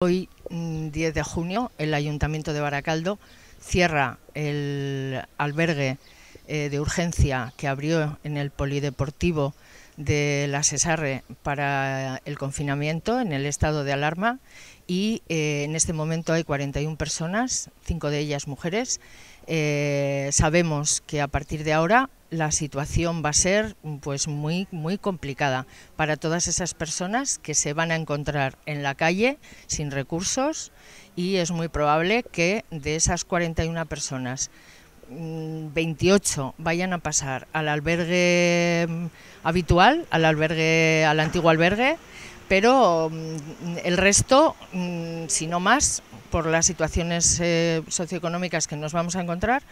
Hoy, 10 mm, de junio, el Ayuntamiento de Baracaldo cierra el albergue eh, de urgencia que abrió en el Polideportivo de la CESARRE para el confinamiento en el estado de alarma y eh, en este momento hay 41 personas, cinco de ellas mujeres. Eh, sabemos que a partir de ahora la situación va a ser pues muy muy complicada para todas esas personas que se van a encontrar en la calle sin recursos y es muy probable que de esas 41 personas 28 mm, vayan a pasar al albergue mm, habitual, al albergue, al antiguo albergue, pero mm, el resto, si no más, por las situaciones eh, socioeconómicas que nos vamos a encontrar,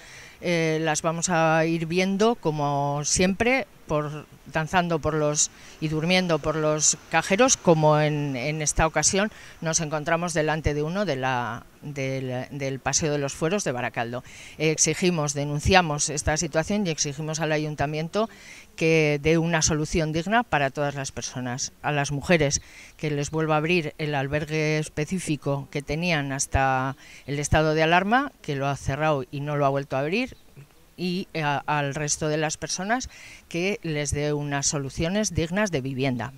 eh, las vamos a ir viendo como siempre, por, danzando por los y durmiendo por los cajeros, como en esta ocasión nos encontramos delante de uno de la del, Paseo de los Fueros de Baracaldo. Exigimos, denunciamos esta situación y exigimos al ayuntamiento que dé una solución digna para todas las personas, a las mujeres, que les vuelva a abrir el albergue específico que tenían hasta el estado de alarma, que lo ha cerrado y no lo ha vuelto a abrir, y eh, al resto de las personas que les dé unas soluciones dignas de vivienda.